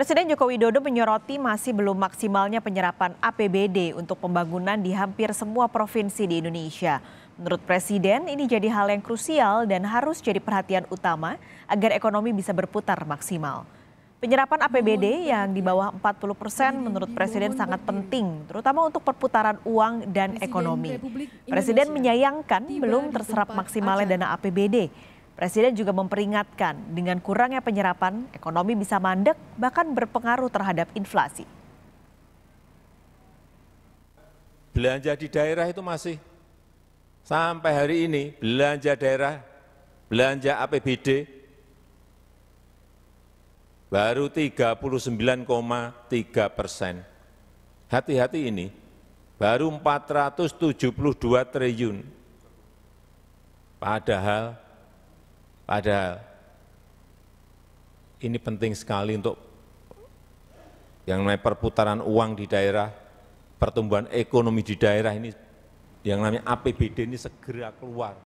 Presiden Joko Widodo menyoroti masih belum maksimalnya penyerapan APBD untuk pembangunan di hampir semua provinsi di Indonesia. Menurut Presiden, ini jadi hal yang krusial dan harus jadi perhatian utama agar ekonomi bisa berputar maksimal. Penyerapan APBD yang di bawah 40 persen menurut Presiden sangat penting, terutama untuk perputaran uang dan ekonomi. Presiden menyayangkan belum terserap maksimalnya dana APBD Presiden juga memperingatkan dengan kurangnya penyerapan, ekonomi bisa mandek bahkan berpengaruh terhadap inflasi. Belanja di daerah itu masih sampai hari ini belanja daerah, belanja APBD baru 39,3 persen. Hati-hati ini, baru 472 triliun. Padahal Padahal ini penting sekali untuk yang namanya perputaran uang di daerah, pertumbuhan ekonomi di daerah ini, yang namanya APBD ini segera keluar.